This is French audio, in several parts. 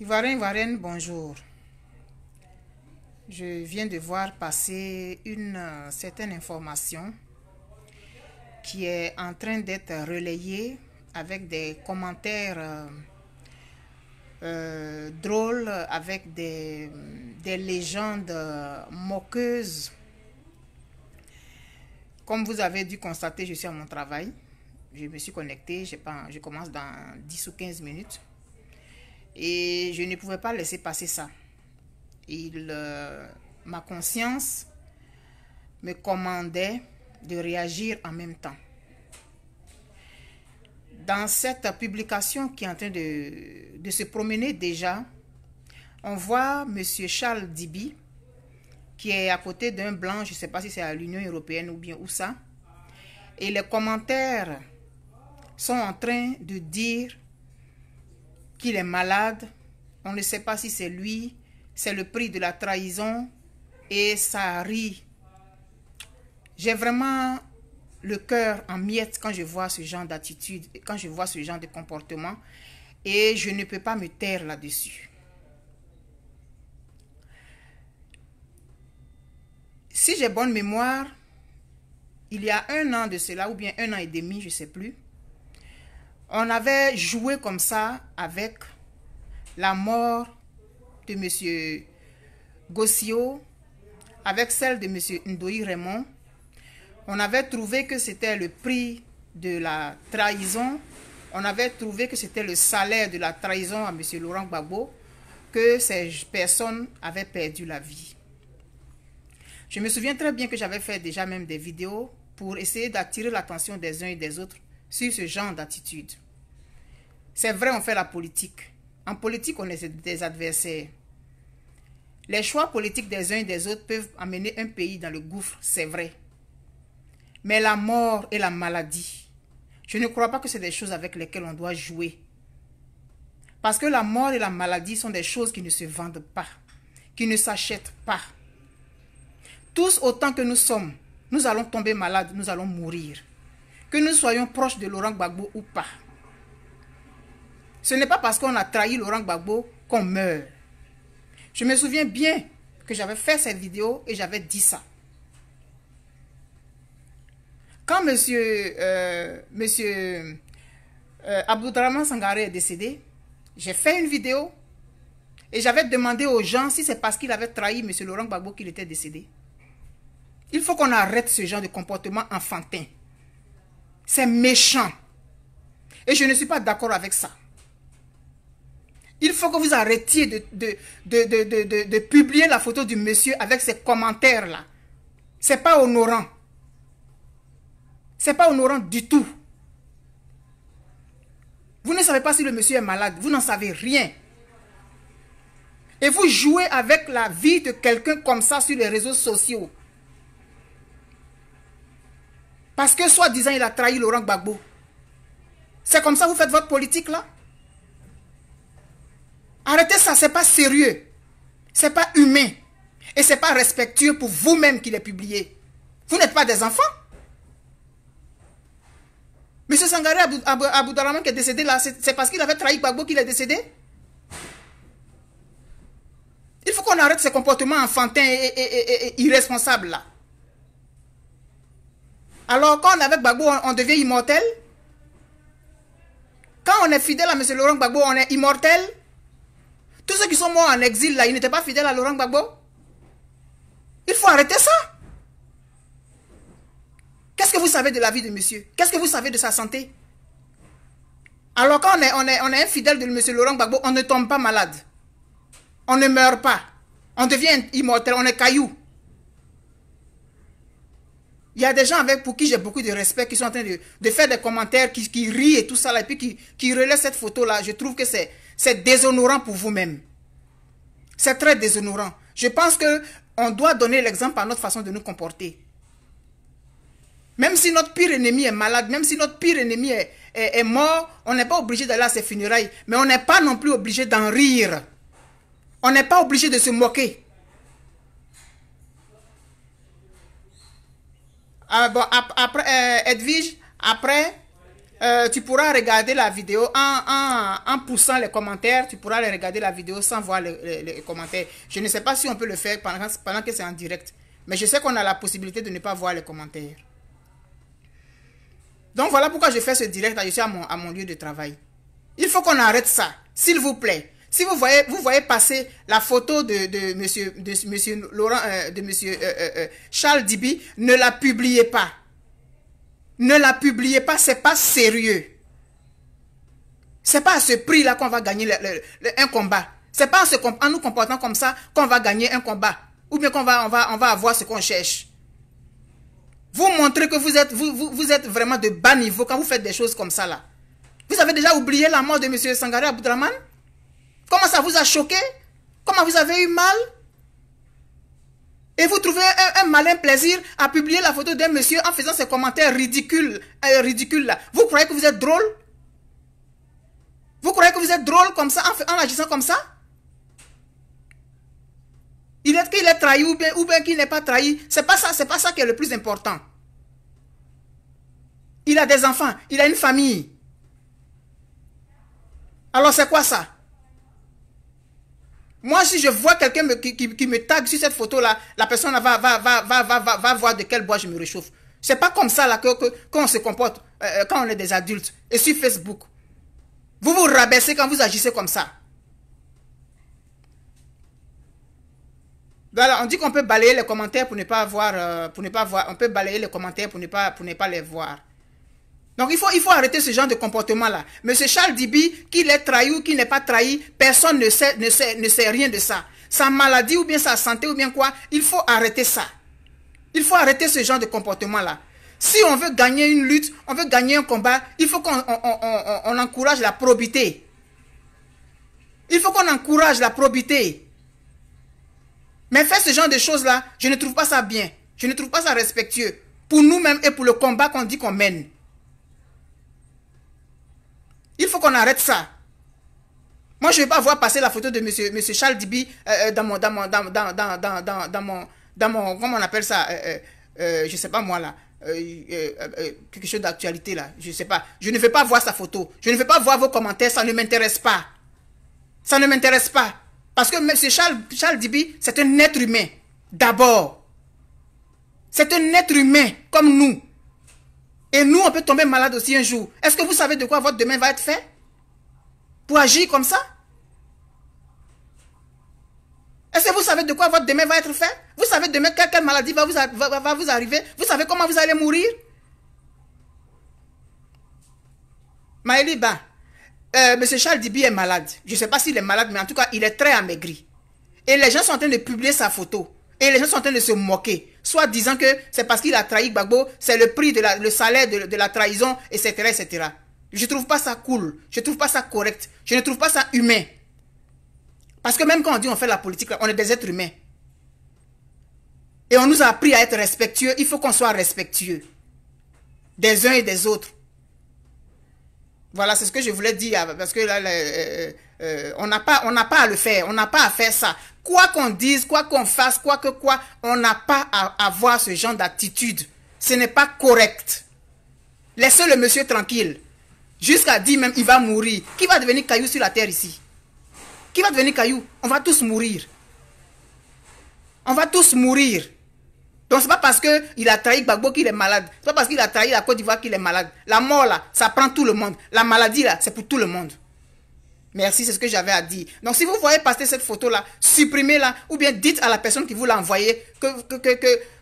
Ivarin, Ivoirienne, bonjour. Je viens de voir passer une euh, certaine information qui est en train d'être relayée avec des commentaires euh, euh, drôles, avec des, des légendes moqueuses. Comme vous avez dû constater, je suis à mon travail. Je me suis connecté. je, je commence dans 10 ou 15 minutes. Et je ne pouvais pas laisser passer ça. Euh, ma conscience me commandait de réagir en même temps. Dans cette publication qui est en train de, se promener déjà, on voit M. Charles Diby, qui est à côté d'un blanc, je ne sais pas si c'est à l'Union européenne ou bien où ça. Et les commentaires sont en train de dire qu'il est malade. On ne sait pas si c'est lui. C'est le prix de la trahison. Et ça rit. J'ai vraiment le cœur en miettes quand je vois ce genre d'attitude, quand je vois ce genre de comportement. Et je ne peux pas me taire là-dessus. Si j'ai bonne mémoire, il y a un an de cela, ou bien un an et demi, je ne sais plus, on avait joué comme ça avec la mort de M. Gossio, avec celle de M. Ndoi Raymond. On avait trouvé que c'était le prix de la trahison. On avait trouvé que c'était le salaire de la trahison à M. Laurent Gbagbo que ces personnes avaient perdu la vie. Je me souviens très bien que j'avais fait déjà même des vidéos pour essayer d'attirer l'attention des uns et des autres sur ce genre d'attitude. C'est vrai, on fait la politique. En politique, on est des adversaires. Les choix politiques des uns et des autres peuvent amener un pays dans le gouffre, c'est vrai. Mais la mort et la maladie, je ne crois pas que c'est des choses avec lesquelles on doit jouer. Parce que la mort et la maladie sont des choses qui ne se vendent pas, qui ne s'achètent pas. Tous autant que nous sommes, nous allons tomber malades, nous allons mourir que nous soyons proches de Laurent Gbagbo ou pas. Ce n'est pas parce qu'on a trahi Laurent Gbagbo qu'on meurt. Je me souviens bien que j'avais fait cette vidéo et j'avais dit ça. Quand monsieur, euh, monsieur euh, Sangaré est décédé, j'ai fait une vidéo et j'avais demandé aux gens si c'est parce qu'il avait trahi M. Laurent Gbagbo qu'il était décédé. Il faut qu'on arrête ce genre de comportement enfantin. C'est méchant. Et je ne suis pas d'accord avec ça. Il faut que vous arrêtiez de, de, de publier la photo du monsieur avec ses commentaires-là. C'est pas honorant. C'est pas honorant du tout. Vous ne savez pas si le monsieur est malade. Vous n'en savez rien. Et vous jouez avec la vie de quelqu'un comme ça sur les réseaux sociaux. Parce que soi-disant, il a trahi Laurent Gbagbo. C'est comme ça que vous faites votre politique là Arrêtez ça, c'est pas sérieux. C'est pas humain. Et c'est pas respectueux pour vous-même qu'il est publié. Vous n'êtes pas des enfants. Monsieur Sangaré Abou, qui est décédé là, c'est parce qu'il avait trahi Gbagbo qu'il est décédé Il faut qu'on arrête ces comportements enfantins et, irresponsable, là. Alors quand on est avec Bagbo, on, devient immortel. Quand on est fidèle à M. Laurent Bagbo, on est immortel. Tous ceux qui sont morts en exil, là, ils n'étaient pas fidèles à Laurent Bagbo. Il faut arrêter ça. Qu'est-ce que vous savez de la vie de monsieur Qu'est-ce que vous savez de sa santé Alors quand on est, on est, on est infidèle de M. Laurent Bagbo, on ne tombe pas malade. On ne meurt pas. On devient immortel, on est caillou. Il y a des gens avec, pour qui j'ai beaucoup de respect qui sont en train de, faire des commentaires, qui, qui, rient et tout ça, et puis qui, qui relaient cette photo-là. Je trouve que c'est déshonorant pour vous-même. C'est très déshonorant. Je pense qu'on doit donner l'exemple à notre façon de nous comporter. Même si notre pire ennemi est malade, même si notre pire ennemi est mort, on n'est pas obligé d'aller à ses funérailles, mais on n'est pas non plus obligé d'en rire. On n'est pas obligé de se moquer. Ah, bon, après, euh, Edwige, après, euh, tu pourras regarder la vidéo en, en, en, poussant les commentaires. Tu pourras regarder la vidéo sans voir les, commentaires. Je ne sais pas si on peut le faire pendant, pendant que c'est en direct. Mais je sais qu'on a la possibilité de ne pas voir les commentaires. Donc voilà pourquoi je fais ce direct. je suis à mon, à mon lieu de travail. Il faut qu'on arrête ça. S'il vous plaît. Si vous voyez, vous voyez passer la photo de, M. monsieur, de monsieur Laurent, euh, de monsieur euh, euh, Charles Diby, ne la publiez pas. Ne la publiez pas, c'est pas sérieux. C'est pas à ce prix-là qu'on va gagner un combat. C'est pas en, nous comportant comme ça qu'on va gagner un combat. Ou bien qu'on va, avoir ce qu'on cherche. Vous montrez que vous êtes, vraiment de bas niveau quand vous faites des choses comme ça là. Vous avez déjà oublié la mort de monsieur Sangaré Abdraman? Comment ça vous a choqué Comment vous avez eu mal et vous trouvez un, malin plaisir à publier la photo d'un monsieur en faisant ces commentaires ridicules, euh, ridicules là. Vous croyez que vous êtes drôle Vous croyez que vous êtes drôle comme ça, en, agissant comme ça Il est qu'il est trahi ou bien, ou bien qu'il n'est pas trahi. C'est pas ça, c'est pas ça qui est le plus important. Il a des enfants, il a une famille. Alors c'est quoi ça moi, si je vois quelqu'un qui, me tague sur cette photo-là, la personne va, voir de quel bois je me réchauffe. C'est pas comme ça là, que, se comporte euh, euh, quand on est des adultes. Et sur Facebook, vous vous rabaissez quand vous agissez comme ça. Voilà, on dit qu'on peut balayer les commentaires pour ne pas voir, euh, pour ne pas voir, on peut balayer les commentaires pour ne pas, pour ne pas les voir. Donc il faut, il faut arrêter ce genre de comportement-là. Monsieur Charles Dibi, qu'il est trahi ou qu'il n'est pas trahi, personne ne sait, ne, ne sait rien de ça. Sa maladie ou bien sa santé ou bien quoi, il faut arrêter ça. Il faut arrêter ce genre de comportement-là. Si on veut gagner une lutte, on veut gagner un combat, il faut qu'on encourage la probité. Il faut qu'on encourage la probité. Mais faire ce genre de choses-là, je ne trouve pas ça bien. Je ne trouve pas ça respectueux. Pour nous-mêmes et pour le combat qu'on dit qu'on mène. Il faut qu'on arrête ça. Moi, je ne vais pas voir passer la photo de monsieur, monsieur Charles Dibi euh, euh, dans mon... Dans dans, mon, Comment on appelle ça euh, Je ne sais pas moi, là. quelque chose d'actualité, là. Je ne sais pas. Je ne vais pas voir sa photo. Je ne vais pas voir vos commentaires. Ça ne m'intéresse pas. Ça ne m'intéresse pas. Parce que M. Charles, Charles Dibi, c'est un être humain. D'abord. C'est un être humain, comme nous. Et nous, on peut tomber malade aussi un jour. Est-ce que vous savez de quoi votre demain va être fait Pour agir comme ça Est-ce que vous savez de quoi votre demain va être fait Vous savez demain quelle, maladie va vous, va, vous arriver Vous savez comment vous allez mourir Maëli, euh, M. Charles Dibi est malade. Je ne sais pas s'il est malade, mais en tout cas, il est très amaigri. Et les gens sont en train de publier sa photo. Et les gens sont en train de se moquer, soit disant que c'est parce qu'il a trahi Gbagbo, c'est le prix, de le salaire de, la trahison, etc., etc. Je trouve pas ça cool, je ne trouve pas ça correct, je ne trouve pas ça humain. Parce que même quand on dit on fait la politique, on est des êtres humains. Et on nous a appris à être respectueux, il faut qu'on soit respectueux des uns et des autres. Voilà, c'est ce que je voulais dire, parce que là, euh, euh, euh, on n'a pas, on n'a pas à le faire. On n'a pas à faire ça. Quoi qu'on dise, quoi qu'on fasse, quoi que quoi, on n'a pas à avoir ce genre d'attitude. Ce n'est pas correct. Laissez le monsieur tranquille. Jusqu'à dire même, il va mourir. Qui va devenir caillou sur la terre ici Qui va devenir caillou On va tous mourir. On va tous mourir. Donc c'est pas parce qu'il a trahi Gbagbo qu'il est malade. C'est pas parce qu'il a trahi la Côte d'Ivoire qu'il est malade. La mort là, ça prend tout le monde. La maladie là, c'est pour tout le monde. Merci, c'est ce que j'avais à dire. Donc, si vous voyez passer cette photo-là, supprimez-la ou bien dites à la personne qui vous l'a envoyée que, euh,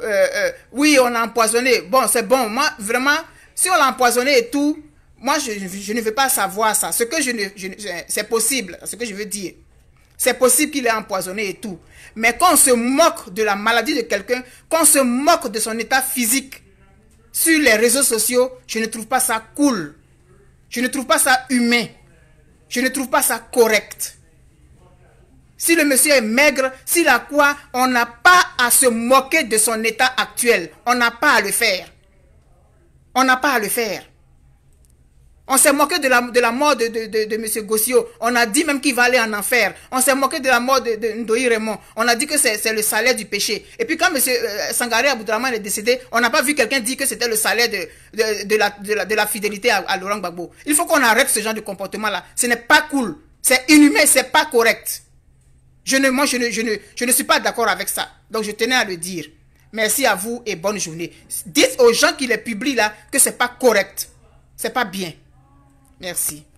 euh, oui, on a empoisonné. Bon, c'est bon. Moi, vraiment, si on l'a empoisonné et tout, moi, je, ne veux pas savoir ça. Ce que je ne, c'est possible, ce que je veux dire. C'est possible qu'il ait empoisonné et tout. Mais quand on se moque de la maladie de quelqu'un, quand on se moque de son état physique sur les réseaux sociaux, je ne trouve pas ça cool. Je ne trouve pas ça humain. Je ne trouve pas ça correct. Si le monsieur est maigre, s'il a quoi, on n'a pas à se moquer de son état actuel. On n'a pas à le faire. On n'a pas à le faire. On s'est moqué de la, mort de, M. Gossio. On a dit même qu'il va aller en enfer. On s'est moqué de la mort de, de Raymond. On a dit que c'est le salaire du péché. Et puis quand M. Euh, Sangari Sangaré Aboudraman est décédé, on n'a pas vu quelqu'un dire que c'était le salaire de, la, fidélité à, Laurent Gbagbo. Il faut qu'on arrête ce genre de comportement-là. Ce n'est pas cool. C'est inhumain, c'est pas correct. Je ne, suis pas d'accord avec ça. Donc je tenais à le dire. Merci à vous et bonne journée. Dites aux gens qui les publient là que n'est pas correct. Ce n'est pas bien. Merci.